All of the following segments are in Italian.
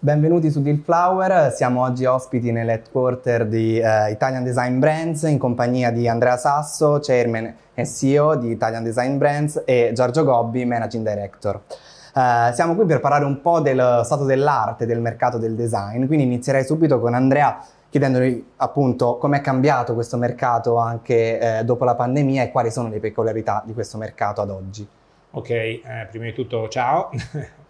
Benvenuti su Flower, siamo oggi ospiti nell'headquarter di uh, Italian Design Brands in compagnia di Andrea Sasso, chairman e CEO di Italian Design Brands e Giorgio Gobbi, managing director. Uh, siamo qui per parlare un po' del stato dell'arte del mercato del design, quindi inizierei subito con Andrea chiedendogli appunto com'è cambiato questo mercato anche eh, dopo la pandemia e quali sono le peculiarità di questo mercato ad oggi ok, eh, prima di tutto ciao.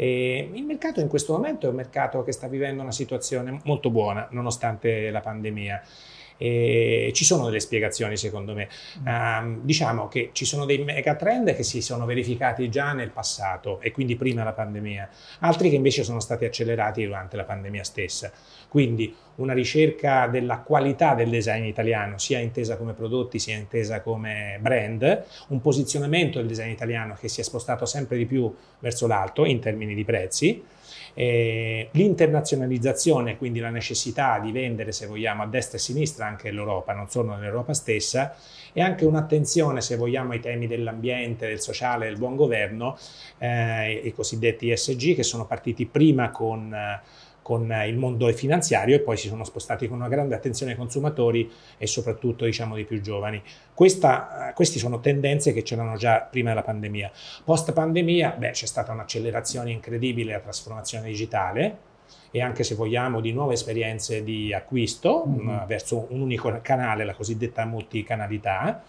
E il mercato in questo momento è un mercato che sta vivendo una situazione molto buona nonostante la pandemia. E ci sono delle spiegazioni secondo me. Um, diciamo che ci sono dei megatrend che si sono verificati già nel passato e quindi prima la pandemia, altri che invece sono stati accelerati durante la pandemia stessa. Quindi una ricerca della qualità del design italiano, sia intesa come prodotti, sia intesa come brand, un posizionamento del design italiano che si è spostato sempre di più verso l'alto in termini di prezzi, eh, l'internazionalizzazione, quindi la necessità di vendere, se vogliamo, a destra e a sinistra anche l'Europa, non solo nell'Europa stessa, e anche un'attenzione, se vogliamo, ai temi dell'ambiente, del sociale, del buon governo, eh, i cosiddetti ESG, che sono partiti prima con... Eh, con eh, il mondo finanziario e poi si sono spostati con una grande attenzione ai consumatori e soprattutto diciamo dei più giovani. Questa, eh, queste sono tendenze che c'erano già prima della pandemia. Post pandemia beh, c'è stata un'accelerazione incredibile alla trasformazione digitale, e anche se vogliamo di nuove esperienze di acquisto mm-hmm. mh, mm, verso un unico canale, la cosiddetta multicanalità.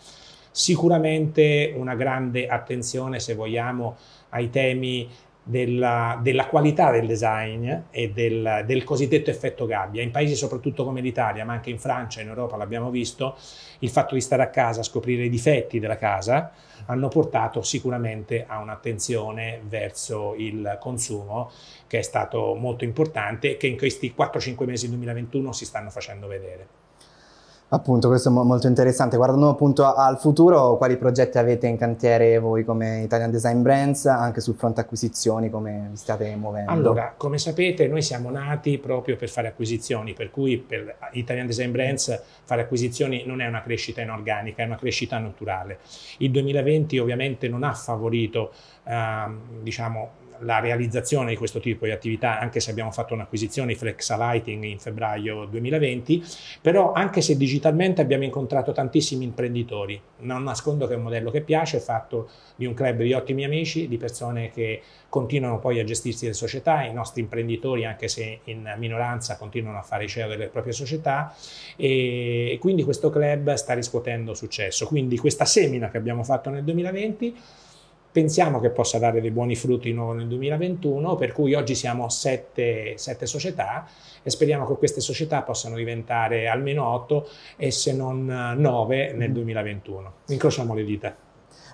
Sicuramente una grande attenzione, se vogliamo, ai temi della, della, qualità del design e del, del, cosiddetto effetto gabbia. In paesi soprattutto come l'Italia, ma anche in Francia e in Europa l'abbiamo visto, il fatto di stare a casa, a scoprire i difetti della casa, hanno portato sicuramente a un'attenzione verso il consumo che è stato molto importante e che in questi 4-5 mesi del 2021 si stanno facendo vedere. Appunto, questo è molto interessante. Guardando appunto al futuro, quali progetti avete in cantiere voi come Italian Design Brands, anche sul fronte acquisizioni, come vi state muovendo? Allora, come sapete, noi siamo nati proprio per fare acquisizioni, per cui per Italian Design Brands fare acquisizioni non è una crescita inorganica, è una crescita naturale. Il 2020 ovviamente non ha favorito, eh, diciamo, la realizzazione di questo tipo di attività, anche se abbiamo fatto un'acquisizione Flexa Lighting in febbraio 2020, però anche se digitalmente abbiamo incontrato tantissimi imprenditori, non nascondo che è un modello che piace, è fatto di un club di ottimi amici, di persone che continuano poi a gestirsi le società, i nostri imprenditori, anche se in minoranza, continuano a fare i CEO delle proprie società e quindi questo club sta riscuotendo successo. Quindi questa semina che abbiamo fatto nel 2020 pensiamo che possa dare dei buoni frutti nuovo nel 2021, per cui oggi siamo sette, sette società e speriamo che queste società possano diventare almeno otto e se non eh, nove nel 2021. Mm. Incrociamo le dita.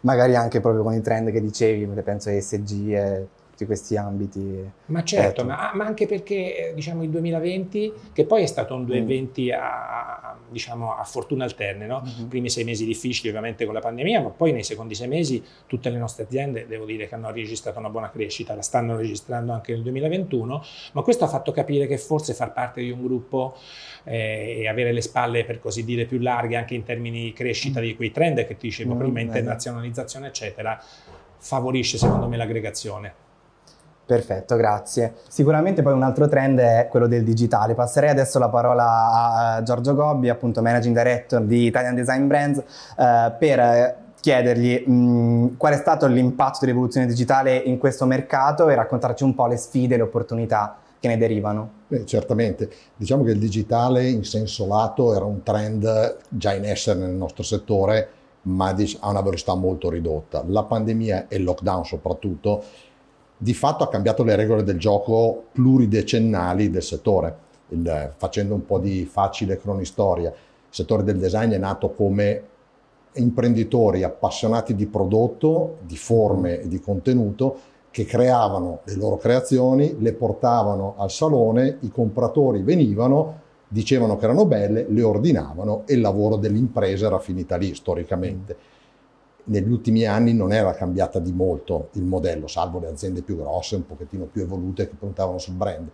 Magari anche proprio con i trend che dicevi, penso a ESG. E tutti questi ambiti. Ma certo, ma, ah, ma, anche perché eh, diciamo il 2020, che poi è stato un 2020 mm. a, diciamo, a fortuna alterne, no? mm-hmm. primi sei mesi difficili ovviamente con la pandemia, ma poi nei secondi sei mesi tutte le nostre aziende, devo dire che hanno registrato una buona crescita, la stanno registrando anche nel 2021, ma questo ha fatto capire che forse far parte di un gruppo eh, e avere le spalle, per così dire, più larghe anche in termini di crescita mm. di quei trend che ti dicevo mm, prima, eh. internazionalizzazione, eccetera, favorisce secondo me l'aggregazione. Perfetto, grazie. Sicuramente poi un altro trend è quello del digitale. Passerei adesso la parola a Giorgio Gobbi, appunto Managing Director di Italian Design Brands, eh, per chiedergli mh, mm, qual è stato l'impatto dell'evoluzione digitale in questo mercato e raccontarci un po' le sfide e le opportunità che ne derivano. Beh, certamente, diciamo che il digitale in senso lato era un trend già in essere nel nostro settore, ma a una velocità molto ridotta. La pandemia e il lockdown soprattutto di fatto ha cambiato le regole del gioco pluridecennali del settore. Il, facendo un po' di facile cronistoria, il settore del design è nato come imprenditori appassionati di prodotto, di forme e di contenuto che creavano le loro creazioni, le portavano al salone, i compratori venivano, dicevano che erano belle, le ordinavano e il lavoro dell'impresa era finita lì storicamente negli ultimi anni non era cambiata di molto il modello, salvo le aziende più grosse, un pochettino più evolute che puntavano sul brand.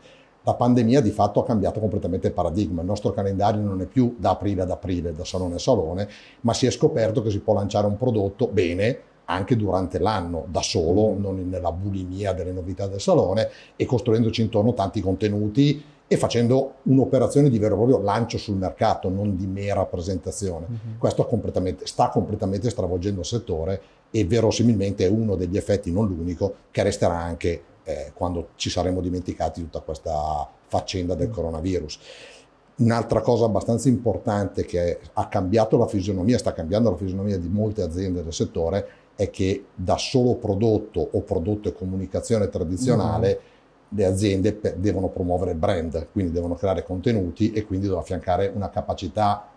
La pandemia di fatto ha cambiato completamente il paradigma, il nostro calendario non è più da aprile ad aprile, da salone a salone, ma si è scoperto che si può lanciare un prodotto bene, anche durante l'anno da solo, non nella bulimia delle novità del salone e costruendoci intorno tanti contenuti e facendo un'operazione di vero e proprio lancio sul mercato, non di mera presentazione. Uh-huh. Questo completamente, sta completamente stravolgendo il settore e verosimilmente è uno degli effetti, non l'unico, che resterà anche eh, quando ci saremo dimenticati tutta questa faccenda del uh-huh. coronavirus. Un'altra cosa abbastanza importante che ha cambiato la fisionomia, sta cambiando la fisionomia di molte aziende del settore, è che da solo prodotto o prodotto e comunicazione tradizionale uh le aziende per, devono promuovere brand, quindi devono creare contenuti e quindi devono affiancare una capacità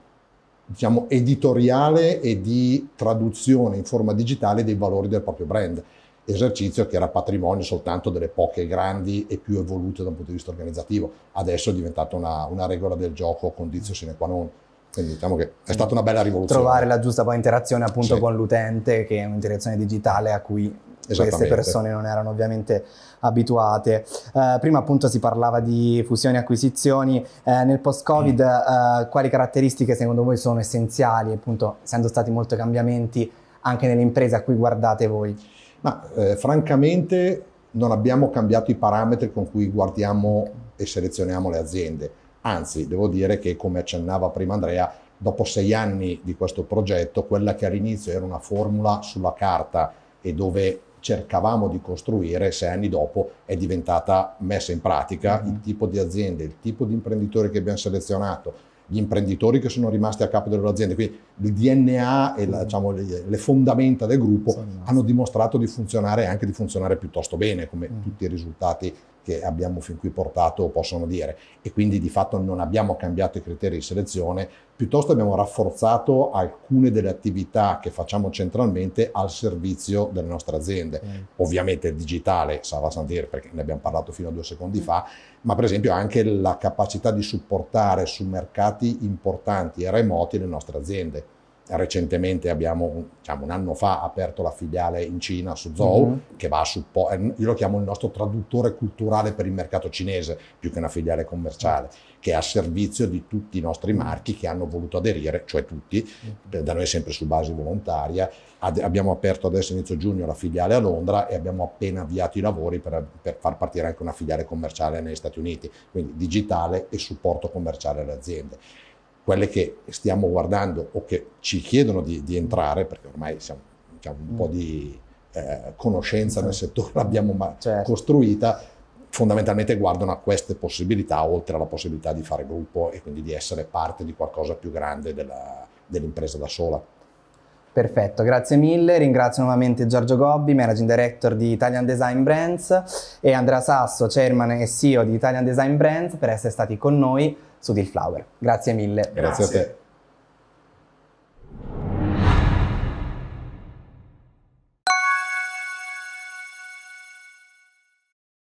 diciamo, editoriale e di traduzione in forma digitale dei valori del proprio brand. Esercizio che era patrimonio soltanto delle poche grandi e più evolute da un punto di vista organizzativo. Adesso è diventata una, una regola del gioco, condizio sine qua non. Quindi diciamo che è stata una bella rivoluzione. Trovare la giusta poi interazione appunto sì. con l'utente, che è un'interazione digitale a cui queste persone non erano ovviamente abituate. Eh, prima appunto si parlava di fusioni e acquisizioni, eh, nel post-Covid mm. eh, quali caratteristiche secondo voi sono essenziali, appunto essendo stati molti cambiamenti anche nelle imprese a cui guardate voi? Ma eh, francamente non abbiamo cambiato i parametri con cui guardiamo e selezioniamo le aziende, anzi devo dire che come accennava prima Andrea, dopo sei anni di questo progetto, quella che all'inizio era una formula sulla carta e dove cercavamo di costruire sei anni dopo è diventata messa in pratica, mm. il tipo di aziende, il tipo di imprenditori che abbiamo selezionato, gli imprenditori che sono rimasti a capo delle loro aziende, quindi il DNA e la, mm-hmm. diciamo, le, le, fondamenta del gruppo hanno dimostrato di funzionare e anche di funzionare piuttosto bene, come mm. tutti i risultati che abbiamo fin qui portato possono dire e quindi di fatto non abbiamo cambiato i criteri di selezione, piuttosto abbiamo rafforzato alcune delle attività che facciamo centralmente al servizio delle nostre aziende. Mm. Ovviamente il digitale, Sava Sandir, perché ne abbiamo parlato fino a due secondi mm. fa, ma per esempio anche la capacità di supportare su mercati importanti e remoti le nostre aziende recentemente abbiamo, diciamo un anno fa, aperto la filiale in Cina, su Suzhou, mm-hmm. che va a supporto, eh, io lo chiamo il nostro traduttore culturale per il mercato cinese, più che una filiale commerciale, certo. che è a servizio di tutti i nostri mm. marchi che hanno voluto aderire, cioè tutti, mm. da noi sempre su base volontaria. Ad- abbiamo aperto adesso inizio giugno la filiale a Londra e abbiamo appena avviato i lavori per, per far partire anche una filiale commerciale negli Stati Uniti, quindi digitale e supporto commerciale alle aziende quelle che stiamo guardando o che ci chiedono di, di entrare, perché ormai siamo, diciamo, un mm. po' di eh, conoscenza mm. nel settore l'abbiamo certo. costruita, fondamentalmente guardano a queste possibilità, oltre alla possibilità di fare gruppo e quindi di essere parte di qualcosa più grande della, dell'impresa da sola. Perfetto, grazie mille. Ringrazio nuovamente Giorgio Gobbi, Managing Director di Italian Design Brands e Andrea Sasso, Chairman e CEO di Italian Design Brands per essere stati con noi su Deal Flower. Grazie mille. Grazie, grazie. a te.